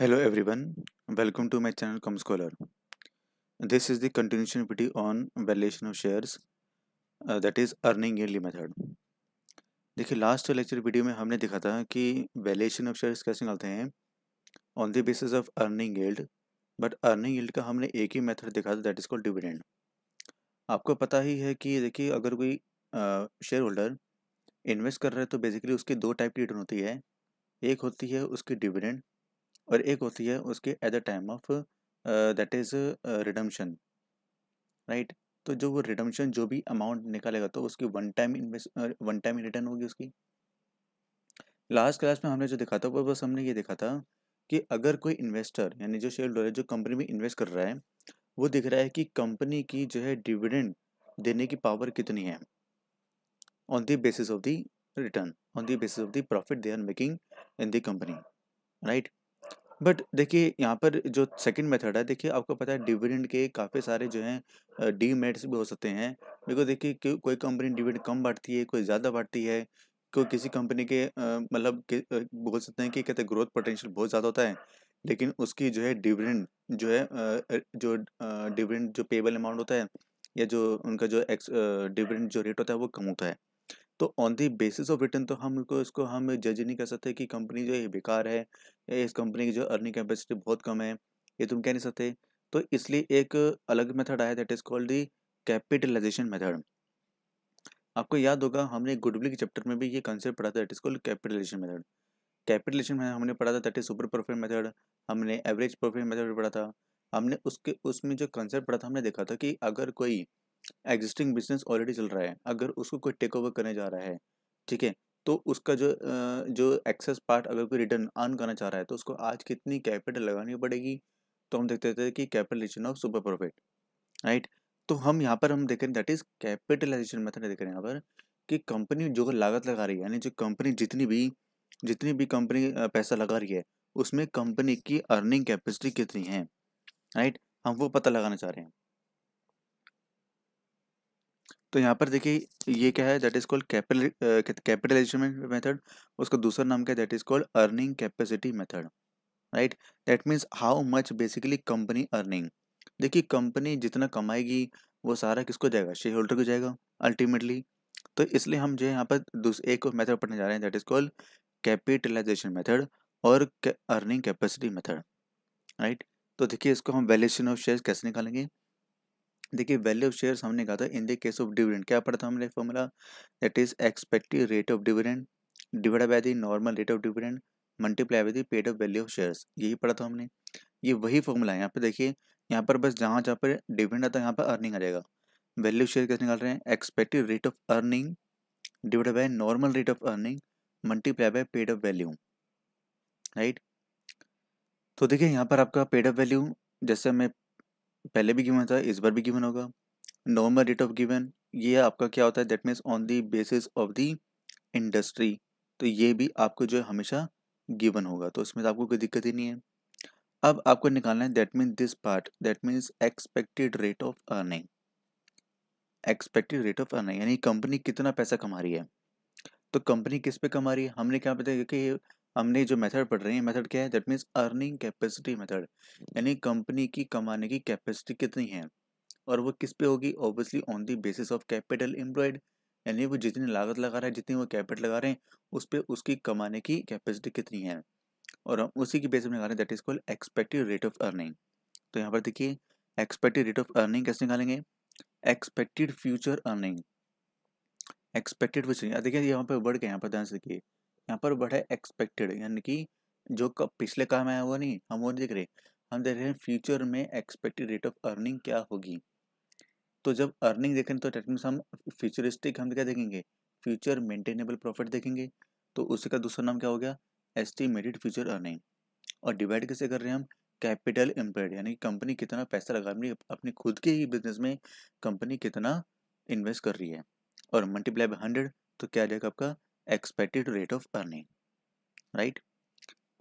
Hello everyone, welcome to my channel ComScholar. This is the continuation video on valuation of shares uh, that is earning yearly method. देखिए last lecture video में हमने देखा था कि valuation of shares कैसे निकलते हैं on the basis of earning yield but earning yield का हमने एक ही मेथड देखा था दैट इज कॉल्ड डिविडेंड आपको पता ही है कि देखिए अगर कोई शेयर होल्डर इन्वेस्ट कर रहा है तो बेसिकली उसकी दो टाइप की रिटर्न होती है एक होती है उसकी डिविडेंड और एक होती है उसके at the time of that is redemption right तो जो वो रिडम्शन जो भी अमाउंट निकालेगा तो उसकी one time invest one time return होगी उसकी लास्ट क्लास में हमने जो देखा था वो बस हमने ये देखा था कि अगर कोई इन्वेस्टर यानी जो शेयर होल्डर जो कंपनी में इन्वेस्ट कर रहा है वो दिख रहा है कि कंपनी की जो है डिविडेंड देने की पावर कितनी है on the basis of the return on the basis of the profit they are making in the company right but देखिए यहाँ पर जो सेकंड मेथड है देखिए आपको पता है डिविडेंड के काफ़ी सारे जो हैं डी मेट्स भी हो सकते हैं देखो देखिए कोई कंपनी डिविडेंड कम बांटती है कोई ज़्यादा बांटती है कोई किसी कंपनी के मतलब बोल सकते हैं कि कहते हैं ग्रोथ पोटेंशियल बहुत ज़्यादा होता है लेकिन उसकी जो है डिविडेंड जो है जो डिविडेंड जो पेबल अमाउंट होता है या जो उनका जो एक्स डिविडेंड जो रेट होता है वो कम होता है तो on the basis of return तो हम इसको हम जज नहीं कर सकते कि कंपनी जो है बेकार है इस कंपनी की जो अर्निंग कैपेसिटी बहुत कम है ये तुम कह नहीं सकते तो इसलिए एक अलग मेथड आया that is called the capitalization method आपको याद होगा हमने गुडविल के चैप्टर में भी ये कंसेप्ट पढ़ा था that is called capitalization method capitalization में हमने पढ़ा था that is super profit method हमने एवरेज प्रॉफिट मेथड पढ़ा था हमने उसके उसमें जो कंसेप्ट पढ़ा था हमने देखा था कि अगर कोई एग्जिस्टिंग बिजनेस ऑलरेडी चल रहा है अगर उसको कोई टेक ओवर करने जा रहा है ठीक है तो उसका जो जो एक्सेस पार्ट अगर कोई रिटर्न अर्न करना चाह रहा है तो उसको आज कितनी कैपिटल लगानी पड़ेगी तो हम देखते थे कि capitalization of super profit right तो हम यहाँ पर हम देख रहे हैं दैट इज कैपिटलाइजेशन मेथड देख रहे हैं यहाँ पर कि कंपनी जो लागत लगा रही है यानी जो कंपनी जितनी भी जितनी भी कंपनी पैसा लगा रही है उसमें कंपनी की अर्निंग कैपेसिटी कितनी है राइट हम वो पता लगाना चाह रहे हैं तो यहाँ पर देखिए ये क्या है that is called capital capitalization method उसका दूसरा नाम क्या है that is called earning capacity method right that means how much basically company earning देखिए कंपनी जितना कमाएगी वो सारा किसको जाएगा शेयर होल्डर को जाएगा अल्टीमेटली तो इसलिए हम जो है यहाँ पर एक मेथड पढ़ने जा रहे हैं that is called capitalization method और अर्निंग कैपेसिटी मेथड राइट तो देखिए इसको हम वैल्यूशन ऑफ शेयर कैसे निकालेंगे देखिए वैल्यू ऑफ शेयर्स हमने कहा था in the case of dividend क्या पड़ा था हमने formula that is expected rate of dividend divided by the normal rate of dividend multiply by the paid of value of shares यही पढ़ा था हमने ये वही फॉर्मूला है यहाँ पर देखिए यहाँ पर बस जहाँ जहाँ पर डिविडेंड आता है यहाँ पर अर्निंग आ जाएगा वैल्यू शेयर कैसे निकाल रहे हैं expected rate of earning divide by normal rate of earning multiply by paid of value right तो देखिए यहाँ पर आपका पेड ऑफ वैल्यू जैसे मैं पहले भी गिवन था इस बार भी गिवन होगा नवंबर डेट ऑफ गिवन ये आपका क्या होता है that means on the basis of the industry तो ये भी आपको जो है हमेशा गिवन होगा तो इसमें तो आपको कोई दिक्कत ही नहीं है अब आपको निकालना है that means this part that means expected rate of earning expected rate of earning यानी कंपनी कितना पैसा कमा रही है तो कंपनी किस पे कमा रही है हमने क्या बताया कि हमने जो मेथड पढ़ रहे हैं मेथड क्या है that means earning capacity method यानी कंपनी की कमाने की कैपेसिटी कितनी है और वो किस पे होगी obviously on the basis of capital employed यानी वो जितनी लागत लगा रहा है जितनी वो कैपिटल लगा रहे हैं उस पर उसकी कमाने की कैपेसिटी कितनी है और हम उसी की बेसिस में लगा रहे हैं that is called expected rate of earning तो यहाँ पर देखिए एक्सपेक्टेड रेट ऑफ अर्निंग कैसे निकालेंगे expected future earning expected future देखिए यहाँ पर वर्ड क्या यहाँ पर ध्यान से देखिए यहाँ पर बढ़ा है एक्सपेक्टेड यानी कि जो पिछले काम आया वो नहीं हम वो नहीं देख रहे हम देख रहे हैं फ्यूचर में एक्सपेक्टेड रेट ऑफ अर्निंग क्या होगी तो जब अर्निंग देखें तो टेक्निक हम फ्यूचरिस्टिक हम क्या देखेंगे फ्यूचर मेंटेनेबल प्रॉफिट देखेंगे तो उसी का दूसरा नाम क्या हो गया एस्टिमेटेड फ्यूचर अर्निंग और डिवाइड कैसे कर रहे हैं हम कैपिटल एम्प्लॉयड यानी कि कंपनी कितना पैसा लगा रही अपनी अपने खुद के ही बिजनेस में कंपनी कितना इन्वेस्ट कर रही है और मल्टीप्लाई बाय हंड्रेड तो क्या आ जाएगा आपका expected rate of earning right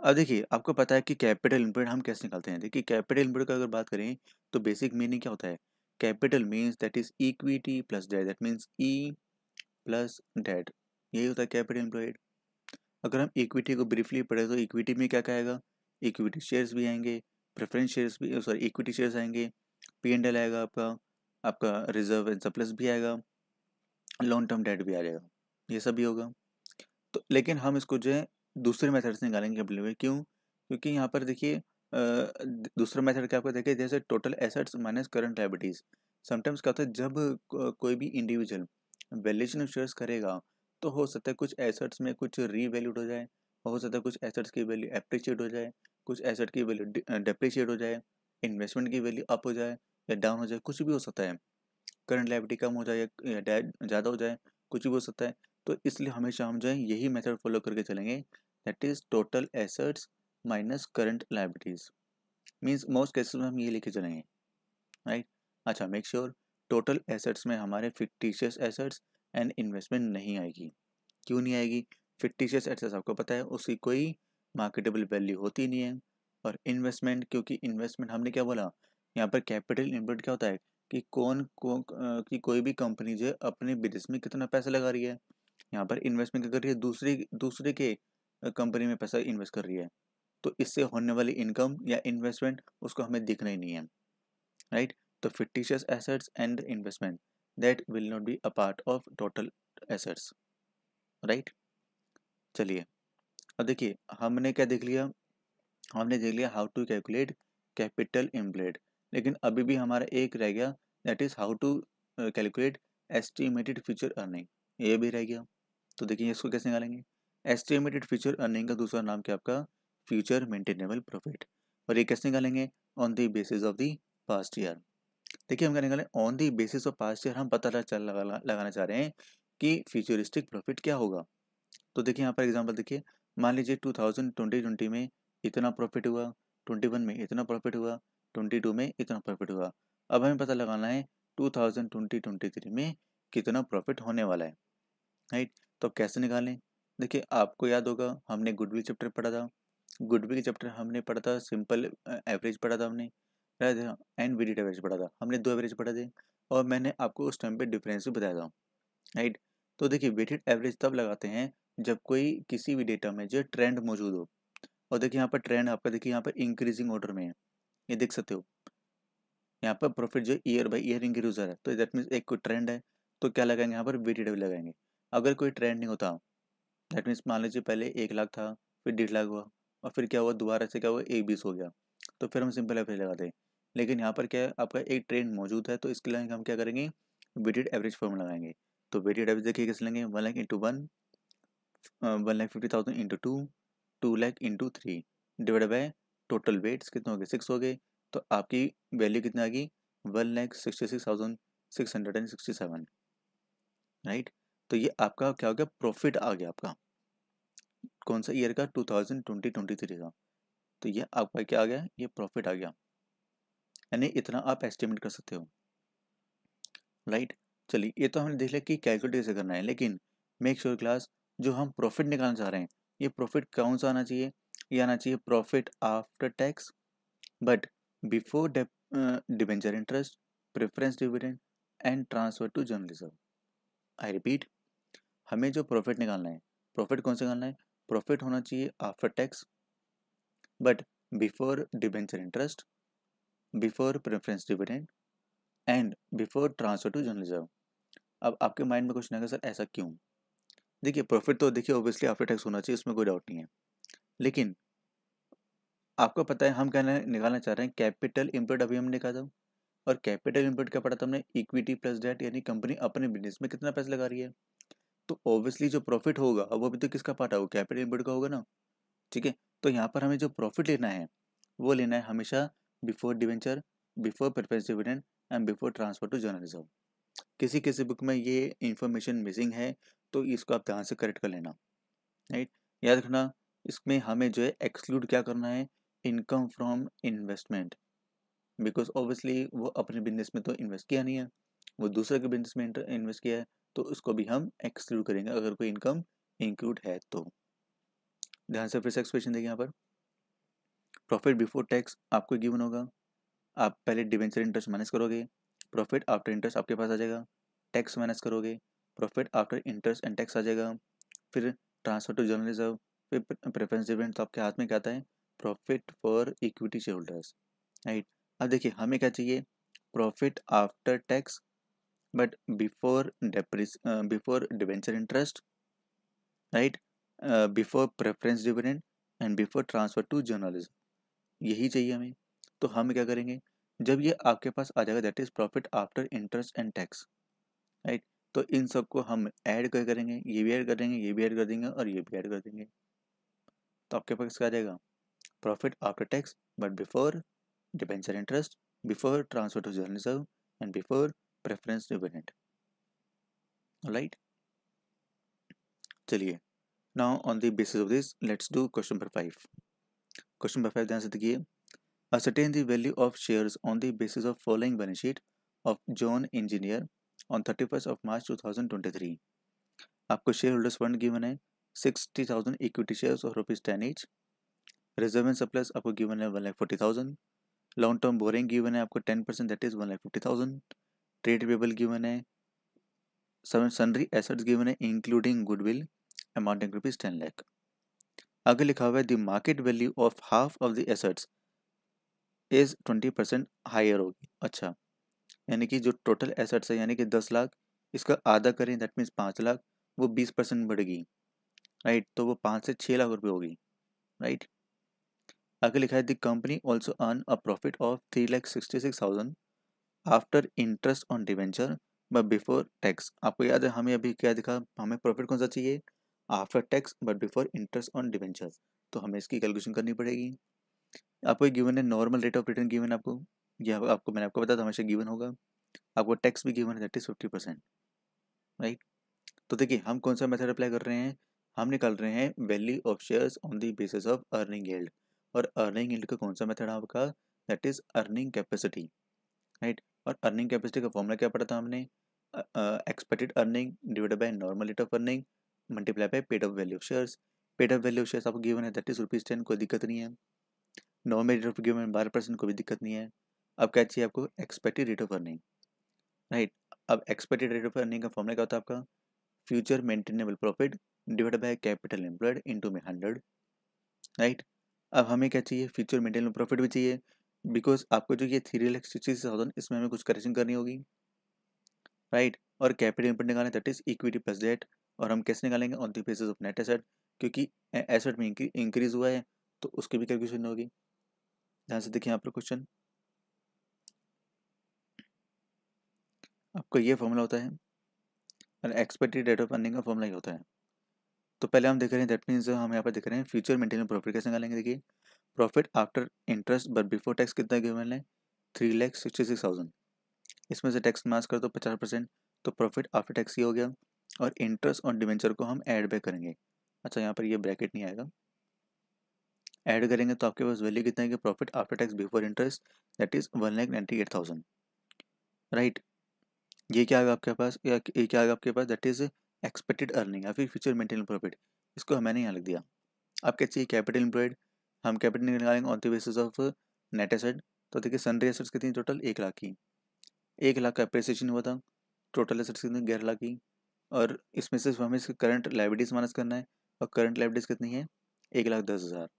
अब देखिए आपको पता है कि कैपिटल इनपुट हम कैसे निकालते हैं देखिए कैपिटल इनपुट का अगर बात करें तो बेसिक मीनिंग क्या होता है capital means that is equity plus debt that means E plus debt यही होता है कैपिटल इम्प्लॉयड अगर हम इक्विटी को ब्रीफली पढ़े तो इक्विटी में क्या क्या आएगा इक्विटी शेयर्स भी आएंगे प्रेफरेंस शेयर्स भी सॉरी इक्विटी शेयर्स आएंगे पी एंड एल आएगा आपका आपका रिजर्व एंड सरप्लस भी आएगा लॉन्ग टर्म डेट भी आ जाएगा ये सब भी होगा तो लेकिन हम इसको जो है दूसरे मेथड से निकालेंगे कंप्लीटली क्यों क्योंकि यहाँ पर देखिए दूसरा मेथड क्या आपको देखिए जैसे total assets minus current liabilities sometimes क्या होता है जब कोई भी इंडिविजुअल वैल्यूशन ऑफ शेयर्स करेगा तो हो सकता है कुछ एसेट्स में कुछ रीवैल्यूड हो जाए हो सकता है कुछ एसेट्स की वैल्यू एप्रिशिएट हो जाए कुछ एसेट की वैल्यू डेप्रिशिएट हो जाए इन्वेस्टमेंट की वैल्यू अप हो जाए या डाउन हो जाए कुछ भी हो सकता है करंट लाइबिलिटी कम हो जाए या ज़्यादा हो जाए कुछ भी हो सकता है तो इसलिए हमेशा हम जो है यही मेथड फॉलो करके चलेंगे that is total assets minus current liabilities means most cases में हम ये लेके चलेंगे राइट right? अच्छा मेक श्योर टोटल एसेट्स में हमारे फिक्टिशियस एसेट्स एंड इन्वेस्टमेंट नहीं आएगी क्यों नहीं आएगी फिक्टिशियस एसेट्स आपको पता है उसकी कोई मार्केटेबल वैल्यू होती नहीं है और इन्वेस्टमेंट क्योंकि इन्वेस्टमेंट हमने क्या बोला यहाँ पर कैपिटल इनपुट क्या होता है कि कौन को की कोई भी कंपनी जो है अपने बिजनेस में कितना पैसा लगा रही है यहाँ पर इन्वेस्टमेंट कर रही है दूसरे दूसरे के कंपनी में पैसा इन्वेस्ट कर रही है तो इससे होने वाली इनकम या इन्वेस्टमेंट उसको हमें दिखना ही नहीं है राइट तो fictitious assets and investment that will not be a part of total assets right चलिए अब देखिए हमने क्या देख लिया हमने देख लिया how to calculate capital employed लेकिन अभी भी हमारा एक रह गया that is how to calculate estimated future earning ये भी रह गया तो देखिए इसको कैसे निकालेंगे एस्टिमेटेड फ्यूचर अर्निंग का दूसरा नाम क्या आपका फ्यूचर मेंटेनेबल प्रॉफिट और ये कैसे निकालेंगे on the basis of the past year देखिए हम क्या निकालें on the basis of past year हम पता चल लगा, लगाना चाह रहे हैं कि फ्यूचरिस्टिक प्रॉफिट क्या होगा तो देखिए यहाँ पर एग्जाम्पल देखिए मान लीजिए टू थाउजेंड ट्वेंटी ट्वेंटी में इतना प्रॉफिट हुआ ट्वेंटी वन में इतना प्रॉफिट हुआ ट्वेंटी टू में इतना प्रॉफिट हुआ अब हमें पता लगाना है two thousand twenty twenty three में कितना प्रॉफिट होने वाला है राइट तो कैसे निकालें देखिए आपको याद होगा हमने गुडविल चैप्टर पढ़ा था गुडविल चैप्टर हमने पढ़ा था सिंपल एवरेज पढ़ा था हमने एंड वीडियो एवरेज पढ़ा था हमने दो एवरेज पढ़ा थे और मैंने आपको उस टाइम पे डिफरेंस भी बताया था राइट तो देखिए वेटेड एवरेज तब लगाते हैं जब कोई किसी भी डेटा में जो ट्रेंड मौजूद हो और देखिए यहाँ पर ट्रेंड आपका देखिए यहाँ पर इंक्रीजिंग ऑर्डर में है ये देख सकते हो यहाँ पर प्रॉफिट जो ईयर बाई ईयर इंक्रीज हो रहा है तो दैट मीन्स एक ट्रेंड है तो क्या लगाएंगे यहाँ पर वेटेड एवरेज लगाएंगे अगर कोई ट्रेंड नहीं होता दैट मीन्स मान लीजिए पहले एक लाख था फिर डेढ़ लाख हुआ और फिर क्या हुआ दोबारा से क्या हुआ एक बीस हो गया तो फिर हम सिंपल एवरेज लगाते हैं लेकिन यहाँ पर क्या है आपका एक ट्रेंड मौजूद है तो इसके लिए हम क्या करेंगे वेटेड एवरेज फॉर्म लगाएंगे तो वेटेड एवरेज देखिए किस लेंगे one lakh into one one lakh fifty thousand into two two lakh into three divide by total weights कितने हो गए सिक्स हो गए तो आपकी वैल्यू कितनी आ गई one lakh sixty six thousand six hundred and sixty seven right तो ये आपका क्या हो गया प्रॉफिट आ गया आपका कौन सा ईयर का two thousand twenty twenty three का तो ये आपका क्या आ गया ये प्रॉफिट आ गया यानी इतना आप एस्टिमेट कर सकते हो राइट चलिए ये तो हमने देख लिया कि कैलकुलेट कैसे करना है लेकिन मेक श्योर क्लास जो हम प्रॉफिट निकालना चाह रहे हैं ये प्रॉफिट कौन सा आना चाहिए ये आना चाहिए profit after tax but before debenture interest preference dividend and transfer to journalism I repeat हमें जो प्रॉफिट निकालना है प्रॉफिट कौन से निकालना है प्रॉफिट होना चाहिए after tax but before debenture interest before preference dividend and before transfer to general reserve अब आपके माइंड में क्वेश्चन आएगा सर ऐसा क्यों देखिए प्रॉफिट तो देखिए ऑब्वियसली आफ्टर टैक्स होना चाहिए उसमें कोई डाउट नहीं है लेकिन आपको पता है हम कहना निकालना चाह रहे हैं कैपिटल इम्पोर्ट अभी हमने कहा था और कैपिटल इम्पोर्ट क्या पड़ा था हमने इक्विटी प्लस डेट यानी कंपनी अपने बिजनेस में कितना पैसा लगा रही है तो ऑब्वियसली जो प्रॉफिट होगा वो भी तो किसका पार्ट होगा कैपिटल इनपुट का होगा ना ठीक है तो यहाँ पर हमें जो प्रॉफिट लेना है वो लेना है हमेशा before debenture before preference dividend and before transfer to journalism किसी किसी बुक में ये इन्फॉर्मेशन मिसिंग है तो इसको आप ध्यान से करेक्ट कर लेना राइट याद रखना इसमें हमें जो है एक्सक्लूड क्या करना है income from investment because obviously वो अपने बिजनेस में तो इन्वेस्ट किया नहीं है वो दूसरे के बिजनेस में इन्वेस्ट किया है तो उसको भी हम एक्सक्लूड करेंगे अगर कोई इनकम इंक्लूड है तो ध्यान से फिर से एक्सप्रेशन देखिए यहाँ पर प्रॉफिट बिफोर टैक्स आपको गिवन होगा आप पहले डिवेंचर इंटरेस्ट माइनस करोगे प्रॉफिट आफ्टर इंटरेस्ट आपके पास आ जाएगा टैक्स माइनस करोगे profit after interest and tax आ जाएगा फिर ट्रांसफर टू जनरल रिजर्व फिर प्रेफरेंस डिविडेंड तो आपके हाथ में क्या आता है profit for equity share holders right अब देखिए हमें क्या चाहिए profit after tax but before deprec- uh, before debenture interest right uh, before preference dividend and before transfer to journalism यही चाहिए हमें तो हम क्या करेंगे जब ये आपके पास आ जाएगा that is profit after interest and tax right तो इन सबको हम ऐड कर करेंगे ये भी ऐड कर देंगे ये भी ऐड कर देंगे और ये भी ऐड कर देंगे तो आपके पास क्या आ जाएगा profit after tax but before debenture interest before transfer to journalism and before preference dependent right चलिए now on the basis of this let's do question number five question number five ध्यान से देखिए shares on the basis of following balance sheet of John engineer on thirty first of March two thousand twenty three आपको share holders fund given है sixty thousand equity shares और rupees ten each reserve and surplus आपको given है one lakh forty thousand long term borrowing given है आपको ten percent that is one lakh fifty thousand trade payable given है some sundry assets given है including goodwill amounting rupees ten lakh आगे लिखा हुआ है the market value of half of the assets is twenty percent higher होगी अच्छा यानी कि जो टोटल एसेट्स है यानी कि दस लाख इसका आधा करें दैट मीन्स पाँच लाख वो बीस परसेंट बढ़ेगी राइट तो वो पाँच से छः लाख रुपये होगी राइट आगे लिखा है the company also earn a profit of three lakh sixty six thousand after interest on debenture but before tax आपको याद है हमें अभी क्या दिखा हमें प्रॉफिट कौन सा चाहिए after tax but before interest on debenture तो हमें इसकी कैलकुलेशन करनी पड़ेगी आपको गिवन है normal rate of return given आपको यह आपको मैंने आपको बताया हमेशा गिवन होगा आपको टैक्स भी गिवन है that is fifty percent right तो देखिए हम कौन सा मेथड अप्लाई कर रहे हैं हम निकाल रहे हैं value of shares on the basis of earning yield और अर्निंग एल्ड का कौन सा मेथड है आपका that is earning capacity right और अर्निंग कैपेसिटी का फॉर्मूला क्या पड़ा था हमने expected earning divided by normal rate of earning multiply by paid of value shares paid of value shares आपको गिवन है थर्टी रुपीज़ टेन कोई दिक्कत नहीं है नॉर्मल रेट ऑफ गिवन बारह परसेंट कोई दिक्कत नहीं है अब क्या चाहिए आपको expected rate of earning right अब एक्सपेक्टेड रेट ऑफ अर्निंग का फॉर्मूला क्या होता है आपका future maintainable profit divide by capital employed into में हंड्रेड राइट अब हमें क्या चाहिए फ्यूचर मेंटेनेबल प्रॉफिट भी चाहिए बिकॉज आपको जो ये थ्री लैख सिक्सटी थाउजेंड इसमें हमें कुछ करेक्शन करनी होगी राइट right? और कैपिटल इनपुट निकालें that is equity plus debt और हम कैसे निकालेंगे on the basis of net asset क्योंकि एसेट में इंक्रीज हुआ है तो उसकी भी कैलकुलेशन होगी ध्यान से देखिए यहाँ पर क्वेश्चन आपका ये फॉर्मूला होता है और एक्सपेक्टेड डेट ऑफ अर्निंग का फॉर्मूला ही होता है तो पहले हम देख रहे हैं दैट मीन्स हम यहाँ पर देख रहे हैं फ्यूचर मेंटेनेंस प्रॉफिट कैसे निकालेंगे देखिए profit after interest but before tax कितना गिवन है three lakh sixty six thousand इसमें से टैक्स मास कर दो पचास परसेंट तो प्रॉफिट आफ्टर टैक्स ही हो गया और इंटरेस्ट और डिवेंचर को हम ऐड बैक करेंगे अच्छा यहाँ पर ये ब्रैकेट नहीं आएगा ऐड करेंगे तो आपके पास वैल्यू कितना है कि profit after tax before interest that is one lakh ninety eight thousand right ये क्या आएगा आपके पास या ये क्या आएगा आपके पास दैट इज़ एक्सपेक्टेड अर्निंग या फिर फ्यूचर मेंटेन प्रॉफिट इसको हमने यहाँ लिख दिया आपके चाहिए कैपिटल इम्प्लॉयड हम कैपिटल निकालेंगे on the basis of net asset तो देखिए सनरी एसेट्स कितनी टोटल एक लाख की एक लाख का अप्रिसिएशन हुआ था टोटल एसेट्स कितनी ग्यारह लाख की और इसमें से हमें इसके करंट लाइब्रेटीज माइनस करना है और करंट लाइब्रेटीज कितनी है एक लाख दस हज़ार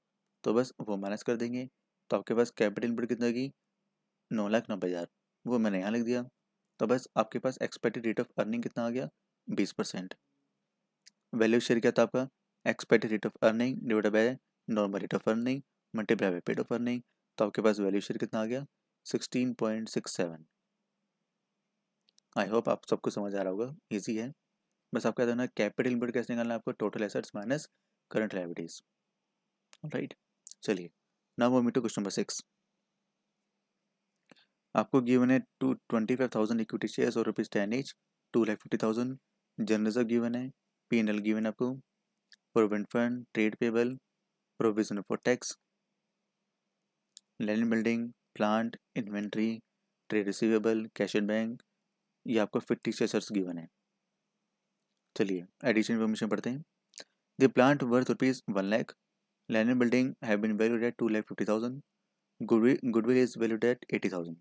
तो बस वो माइनस कर देंगे तो आपके पास कैपिटल इनपुट कितना की नौ लाख नब्बे हज़ार वो मैंने यहाँ लिख दिया तो बस आपके पास एक्सपेक्टेड रेट ऑफ अर्निंग कितना आ गया बीस परसेंट वैल्यू शेयर क्या था आपका expected rate of earning divide by normal rate of earning multiply by paid of earning तो आपके पास वैल्यू शेयर कितना आ गया sixteen point six seven I hope आप सबको समझ आ रहा होगा ईजी है बस आपका करना है कैपिटल इनपुट कैसे निकालना है आपको total assets minus current liabilities right चलिए नाउ वो टू क्वेश्चन नंबर सिक्स आपको गिवन है two twenty five thousand equity shares और rupees ten each two lakh fifty thousand जर्नलिज गिवन है पी एन एल गिवन आपको provident fund trade payable provision for tax, land building, plant inventory trade receivable cash and bank ये आपको फिफ्टिशियस ours given है चलिए addition information पढ़ते हैं the plant worth rupees one lakh land and building have been valued at two lakh fifty thousand goodwill is valued at eighty thousand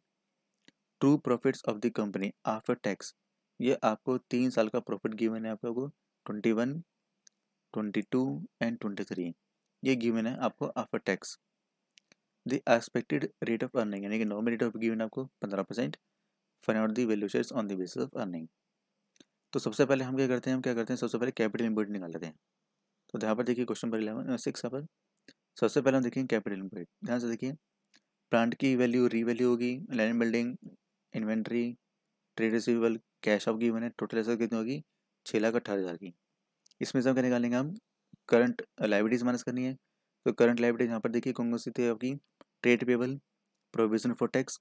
true profits of the company after tax ये आपको तीन साल का profit given है आप लोगों को twenty one twenty two and twenty three ये गिवन है आपको after tax the expected rate of earning यानी कि नॉर्मल रेट ऑफ गिवन आपको पंद्रह percent fine out the value share on the basis of earning तो सबसे पहले हम क्या करते हैं हम क्या करते हैं सबसे पहले कैपिटल इम्पोर्ट निकाल लेते हैं तो यहाँ पर देखिए क्वेश्चन नंबर इलेवन सिक्स पर सबसे पहले हम देखेंगे कैपिटल इम्पोर्ट ध्यान से देखिए प्लांट की वैल्यू री वैल्यू होगी land building inventory trade receivable cash of given है टोटल ऐसा कितनी होगी छः लाख अट्ठारह हज़ार की इसमें से हम क्या निकालेंगे हम करंट लाइब्रेटीज माइनस करनी है तो करंट लाइब्रेटीज यहाँ पर देखिए कौन कौन सी थी आपकी trade payable provision for tax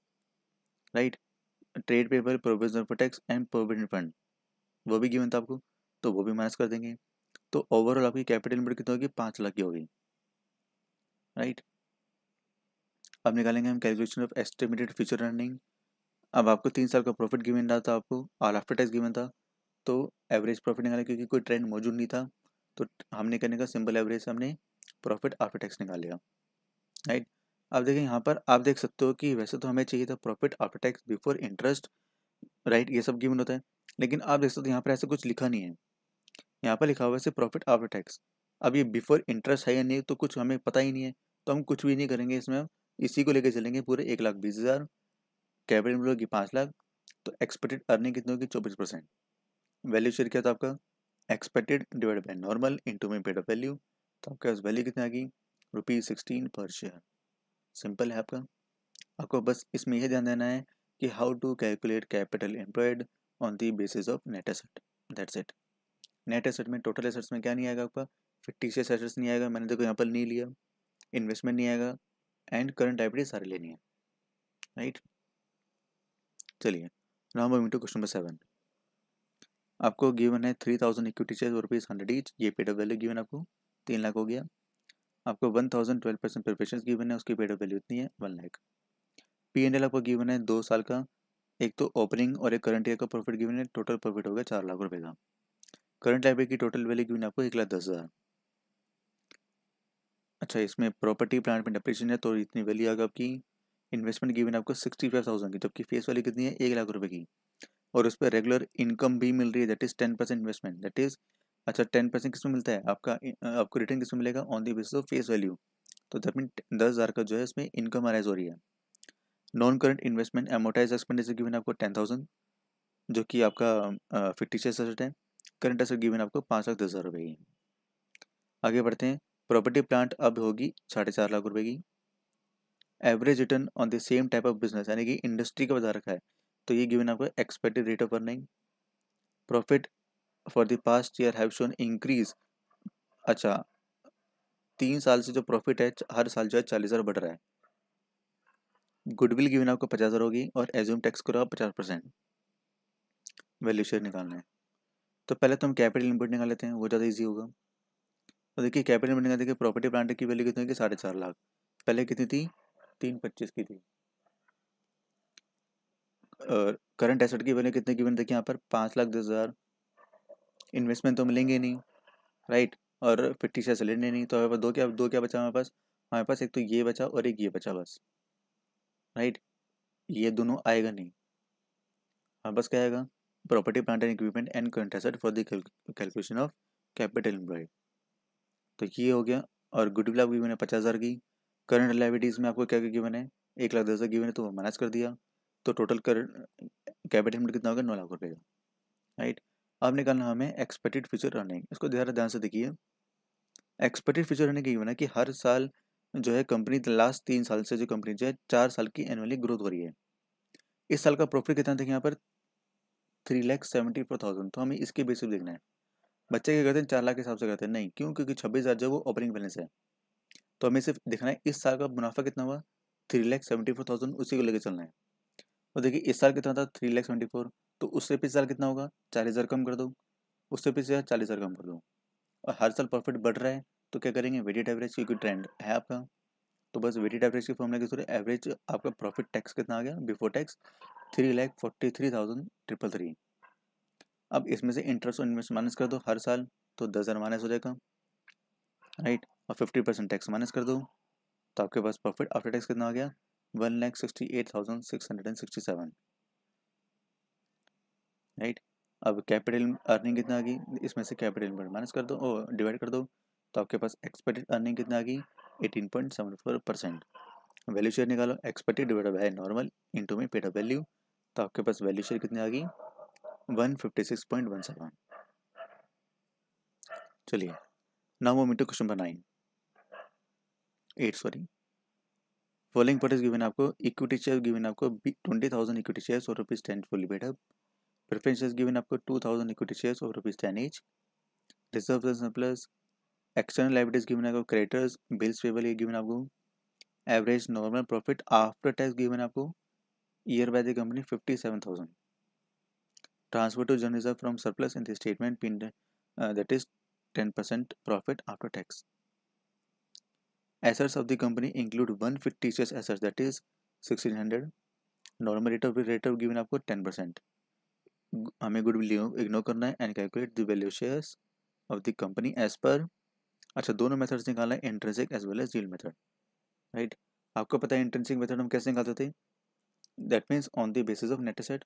right trade payable provision for tax and provident fund वो भी गिवन था आपको तो वो भी माइनस कर देंगे तो ओवरऑल आपकी कैपिटल इनपुट कितनी होगी पाँच लाख की होगी राइट अब निकालेंगे हम calculation of estimated future earning अब आपको तीन साल का प्रॉफिट गिवन रहा था आपको और आफ्टर टैक्स गिवन था तो एवरेज प्रॉफिट निकाला क्योंकि कोई ट्रेंड मौजूद नहीं था तो हमने करने का सिंपल एवरेज हमने प्रॉफिट आफ्टर टैक्स निकाल लिया राइट अब देखें यहाँ पर आप देख सकते हो कि वैसे तो हमें चाहिए था profit after tax before interest right ये सब गिवन होता है लेकिन आप देख सकते हो यहाँ पर ऐसा कुछ लिखा नहीं है यहाँ पर लिखा हुआ है प्रॉफिट आफ्टर टैक्स अब ये बिफोर इंटरेस्ट है या नहीं तो कुछ हमें पता ही नहीं है तो हम कुछ भी नहीं करेंगे इसमें इसी को लेकर चलेंगे पूरे एक लाख बीस हज़ार कैपिटल में की पाँच लाख तो एक्सपेक्टेड अर्निंग कितनी होगी चौबीस परसेंट वैल्यू शेयर क्या था आपका expected divide by normal into में पेड वैल्यू तो आपके पास वैल्यू कितनी आ गई rupees sixteen per share simple है आपका आपको बस इसमें यह ध्यान देना है कि how to calculate capital employed on the basis of net asset that's it net asset में टोटल एसेट्स में क्या नहीं आएगा आपका फिफ्टीशियस एसेट्स नहीं आएगा मैंने देखो यहाँ पर नहीं लिया इन्वेस्टमेंट नहीं आएगा एंड करंट लाइब्रेरी सारे लेनी है राइट चलिए now moving to question number seven आपको गिवन है three thousand equity share rupees hundred each ये पेड ऑफ़ वैल्यू गिवन आपको तीन लाख हो गया आपको one thousand twelve percent preparation given है उसकी पेड ऑफ़ वैल्यू इतनी है one lakh P and L आपको गिवन है दो साल का एक तो ओपनिंग और एक करंट ईयर का प्रॉफिट गिवन है टोटल प्रॉफिट हो गया चार लाख रुपये का करंट लाइब्रेरी की टोटल वैल्यू गिवन आपको एक लाख दस हज़ार अच्छा इसमें प्रॉपर्टी प्लांट में डेप्रेशन है तो इतनी वैल्यू गई आपकी इन्वेस्टमेंट गिवन आपको सिक्सटी फाइव थाउजेंड की जबकि फेस वैल्यू कितनी है एक लाख रुपए की और उस पर रेगुलर इनकम भी मिल रही है that is ten percent investment that is अच्छा टेन परसेंट किसमें मिलता है आपका आपको रिटर्न किसमें मिलेगा on the basis of face value तो दैट मीन दस हज़ार का जो है इसमें इनकम अराइज हो रही है non current investment amortize expenditure given आपको टेन थाउजेंड जो कि आपका फिक्टिशियस एसेट है करंट एसेट गिवन आपको पाँच लाख दस हज़ार रुपये की आगे बढ़ते हैं प्रॉपर्टी प्लांट अब होगी साढ़े चार लाख रुपए की average return on the same type of business यानी कि इंडस्ट्री का बता रखा है तो ये गिवन आपका expected rate of earning profit for the past year have shown increase अच्छा तीन साल से जो प्रॉफिट है हर साल जो है चालीस हज़ार बढ़ रहा है गुडविल गिवन आपको पचास हज़ार होगी और एज्यूम टैक्स करो आप पचास परसेंट वैल्यू शेयर निकालना है तो पहले तो हम कैपिटल इनपुट निकाल लेते हैं वो ज़्यादा ईजी होगा तो देखिए कैपिटल इनपुट निकाल देखिए प्रॉपर्टी प्लांट की वैल्यू कितनी होगी साढ़े चार लाख पहले कितनी थी तीन पच्चीस की थी और करंट एसेट की वैल्यू कितने गिवन देखिए यहाँ पर पाँच लाख दस हज़ार इन्वेस्टमेंट तो मिलेंगे नहीं राइट और फिफ्टी शेयर सिलेंडर नहीं तो हमारे पास दो क्या दो क्या बचा हमारे पास हमारे पास एक तो ये बचा और एक ये बचा बस राइट ये दोनों आएगा नहीं हमारे पास क्या आएगा property plant and equipment and current asset for the calculation of capital employ तो ये हो गया और गुड आपको गिवन है पचास हज़ार की करंट लाइबिलिटीज़ में आपको क्या क्या गिवन है एक लाख दस हज़ार गिवन है तो वो माइनस कर दिया तो टोटल कर कैपिटल हमें कितना होगा नौ लाख रुपये का राइट अब निकालना हमें एक्सपेक्टेड फ्यूचर अर्निंग इसको ध्यान ध्यान से देखिए एक्सपेक्टेड फ्यूचर अर्निंग यही होना कि हर साल जो है कंपनी लास्ट तीन साल से जो कंपनी जो है चार साल की एनुअली ग्रोथ हो रही है इस साल का प्रॉफिट कितना देखिए यहाँ पर three lakh seventy four thousand तो हमें इसके बेस देखना है बच्चे क्या करते हैं चार लाख के हिसाब से करते हैं नहीं क्यों क्योंकि छब्बीस हज़ार जो वो ओपनिंग बैलेंस है तो हमें सिर्फ देखना है इस साल का मुनाफा कितना हुआ three lakh seventy four thousand उसी को लेकर चलना है और देखिए इस साल कितना था थ्री लैख सेवेंटी फोर तो उससे पिछले साल कितना होगा चालीस हज़ार कम कर दो उससे पिछले साल चालीस हज़ार कम कर दो और हर साल प्रॉफिट बढ़ रहा है तो क्या करेंगे वेटेड एवरेज की ट्रेंड है आपका तो बस वेटेड एवरेज की फॉर्मला के थ्रो एवरेज आपका प्रॉफिट टैक्स कितना आ गया before tax three lakh forty three thousand triple three अब इसमें से इंटरेस्ट और इन्वेस्ट माइनस कर दो हर साल तो दस हज़ार माइनस हो जाएगा राइट और फिफ्टी परसेंट टैक्स माइनस कर दो तो आपके पास प्रॉफिट आफ्टर टैक्स कितना आ गया one lakh sixty eight thousand six hundred and sixty seven right अब कैपिटल अर्निंग कितना आ गई इसमें से कैपिटल इनपुट माइनस कर दो ओ डिवाइड कर दो तो आपके पास एक्सपेक्टेड अर्निंग कितना आ गई eighteen point seven four percent value share निकालो expected divide by normal into में पेड वैल्यू तो आपके पास वैल्यू शेयर कितनी आ गई one fifty six point one seven चलिए नाउ मोमेंटो question number nine eight sorry following part given आपको इक्विटी शेयर गिवन आपको ट्वेंटी थाउजेंड इक्विटी शेयर और रुपीज टेन फुल बेटा प्रेफरेंस इज गिवन आपको टू थाउजेंड इक्विटी शेयर और rupees ten each reserve plus external liabilities given आपको creditors bills payable ये given आपको average normal profit after tax given आपको year by the company fifty seven thousand transfer to जर्न reserve from surplus in the statement पिन that is ten percent profit after tax Assets of the company include one fictitious asset that is 1600. Normal rate of rate of given आपको ten percent हमें good ignore करना है and calculate the value shares of the company as per अच्छा दोनों methods निकालना है intrinsic as well as deal method right आपको पता है इंट्रेंसिक मेथड हम कैसे निकालते थे that means on the basis of net asset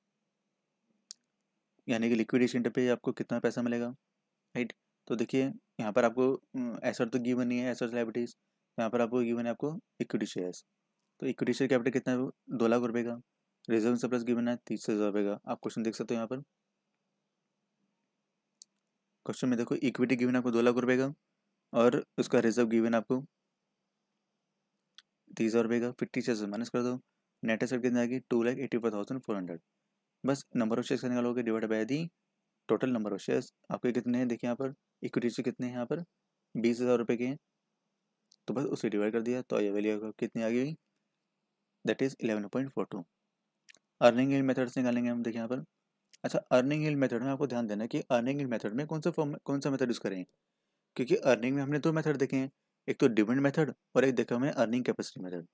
यानी कि लिक्विडेशन पे आपको कितना पैसा मिलेगा राइट right? तो देखिए यहाँ पर आपको एसर तो गिवन नहीं है एसर्स लाइबिलिटीज़ यहाँ पर आपको गिवन है आपको इक्विटी शेयर्स तो इक्विटी शेयर कैपिटल कितना है दो लाख रुपये का रिजर्व सरप्लस गिवन है तीस हज़ार रुपये का आप क्वेश्चन देख सकते हो यहाँ पर क्वेश्चन में देखो इक्विटी गिवन आपको दो लाख रुपये का और उसका रिजर्व गिवन आपको तीस हज़ार रुपये का फिफ्टी टीचर माइनस कर दो नेट एसेट कितनी आएगी two lakh eighty four thousand four hundred बस नंबर ऑफ शेयर निकालोगे divide by the total number of shares आपके कितने हैं देखिए यहाँ पर इक्विटी से कितने हैं यहाँ पर बीस हज़ार रुपये के हैं तो बस उसे डिवाइड कर दिया तो ये वैल्यू कितनी आ गई that is eleven point four two earning हिल मेथड से निकालेंगे हम देखिए यहाँ पर अच्छा अर्निंग हिल मेथड में आपको ध्यान देना कि अर्निंग हिल मेथड में कौन सा फॉर्म कौन सा मेथड यूज़ करें क्योंकि अर्निंग में हमने दो मेथड देखे हैं एक तो डिमांड मेथड और एक देखा हमने अर्निंग कैपेसिटी मेथड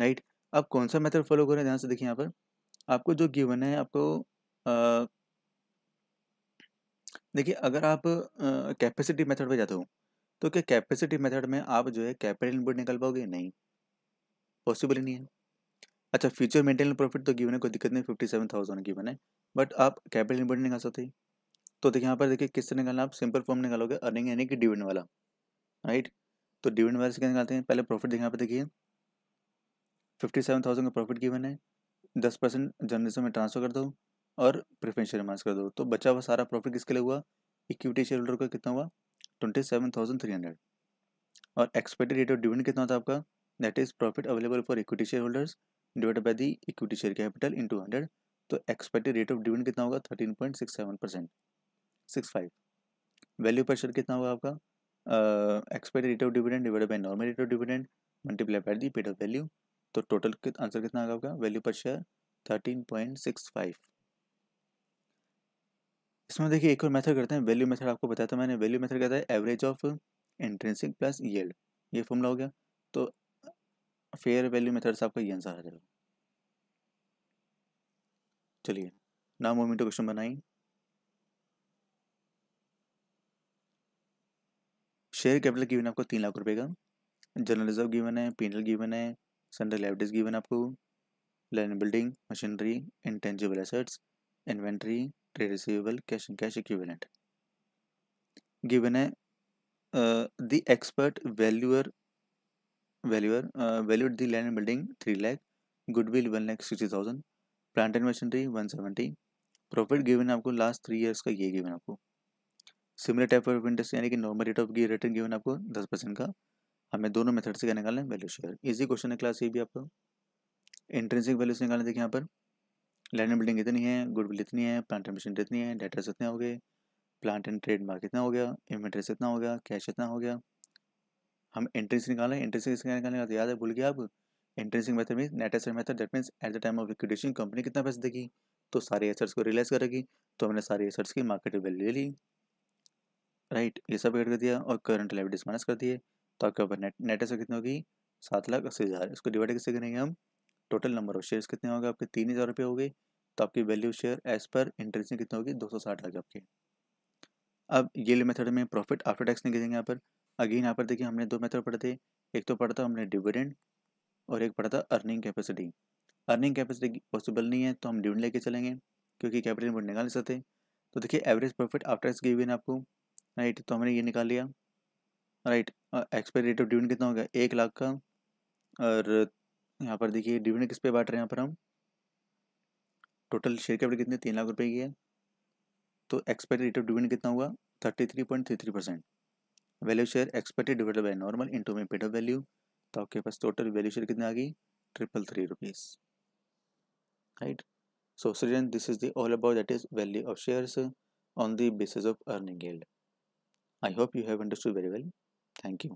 राइट आप कौन सा मेथड फॉलो करें ध्यान से देखिए यहाँ पर आपको जो गिवन है आपको देखिए अगर आप कैपेसिटी मेथड पर जाते हो तो क्या कैपेसिटी मेथड में आप जो है कैपिटल इनपुट निकल पाओगे नहीं पॉसिबल ही नहीं है अच्छा फ्यूचर मेंटेनल प्रॉफिट तो गिवन है कोई दिक्कत नहीं फिफ्टी सेवन थाउजेंड गिवन है बट आप कैपिटल इनपुट निकाल सकते तो देखिए यहाँ पर देखिए किससे निकालना आप सिंपल फॉर्म निकालोगे अर्निंग यानी कि डिविडेंड वाला राइट तो डिविडेंड वाले से क्या निकालते हैं पहले प्रॉफिट देखिए यहाँ पर देखिए फिफ्टी सेवन थाउजेंड का प्रॉफिट गिवन है दस परसेंट जर्नलिज्म में ट्रांसफर कर दो और प्रिफरेंस शेयर मार्क्स कर दो तो बचा हुआ सारा प्रॉफिट किसके लिए हुआ इक्विटी शेयर होल्डर का कितना हुआ twenty seven thousand three hundred और एक्सपेक्टेड रेट ऑफ डिविडेंड कितना होता है आपका that is profit available for equity share holders divide by the equity share capital into hundred तो एक्सपेक्टेड रेट ऑफ डिविडेंड कितना होगा thirteen point six seven percent six five value per share कितना होगा आपका expected rate of dividend divide by normal rate of dividend multiply by the paid of value तो total answer कितना होगा आपका value per share thirteen point six five इसमें देखिए एक और मेथड करते हैं वैल्यू मेथड आपको बताया था मैंने वैल्यू मेथड कहता है average of intrinsic plus yield ये फॉर्मला हो गया तो फेयर वैल्यू मेथड से आपका ये आंसर आ जाएगा चलिए नाम मोमेंटो क्वेश्चन बनाई शेयर कैपिटल गिवन आपको तीन लाख रुपए का जर्नलिज्म गिवन है पीनल गिवन है सेंट्रल लाइब्रेज गिवन आपको land building machinery intangible assets inventory trade receivable cash and cash equivalent given है the expert valuer valuer valued the land building three lakh goodwill one lakh sixty thousand plant and machinery one seventy profit given आपको last three years का ये given आपको similar type of interest यानी कि normal rate of return given आपको दस percent का हमें दोनों मेथड से क्या निकालना है वैल्यू शेयर इजी क्वेश्चन है क्लास ये भी आपका इंट्रेंसिक वैल्यू से निकालना देखिए यहाँ पर लैंड बिल्डिंग इतनी है गुडविल इतनी है प्लांट मशीन इतनी है डेटर्स इतने हो गए प्लांट एंड ट्रेड मार्क इतना हो गया इन्वेंट्रेस इतना हो गया कैश इतना हो गया हम एंट्रेंस निकालें एंट्रेंस किसका निकालने का तो याद है भूल गया आप एंट्रेंसिंग method mean net asset method that means at the time of liquidation company कितना पैसे देगी तो सारे एसेट्स को रिलाइज करेगी तो हमने सारे एसेट्स की मार्केट वैल्यू ले ली राइट ये सब एड कर दिया और करंट लाइबिलिटीज माइनस कर दिए तो आपके ऊपर नेट नेट एसेट कितनी होगी सात लाख अस्सी हज़ार इसको डिवाइड किससे करेंगे हम टोटल नंबर ऑफ शेयर्स कितने हो गए आपके तीन हज़ार रुपये हो गए तो आपकी value share as per interest कितनी होगी दो सौ साठ आ गए अब ये मेथड में प्रॉफिट आफ्टर टैक्स निकलेंगे यहाँ पर अगेन यहाँ पर देखिए हमने दो मेथड पढ़े थे एक तो पढ़ा था हमने डिविडेंड और एक पढ़ा था earning capacity earning capacity possible नहीं है तो हम डिविडेंड लेके चलेंगे क्योंकि कैपिटल इनपुट निकाल नहीं सकते तो देखिए average profit after tax given आपको राइट तो हमने ये निकाल लिया right expiry date of dividend कितना हो गया एक लाख का और यहाँ पर देखिए डिविडेंड किस पे बांट रहे हैं यहाँ पर हम टोटल शेयर कैपिटल कितने तीन लाख रुपए की है तो एक्सपेक्टेड रेट ऑफ डिविडेंड कितना हुआ thirty three point three three percent value share expected divided by normal into में पेड ऑफ वैल्यू तो आपके पास टोटल वैल्यू शेयर कितनी आ गई triple three rupees right so student this is the all about that is value of shares on the basis of earning yield i hope you have understood very well thank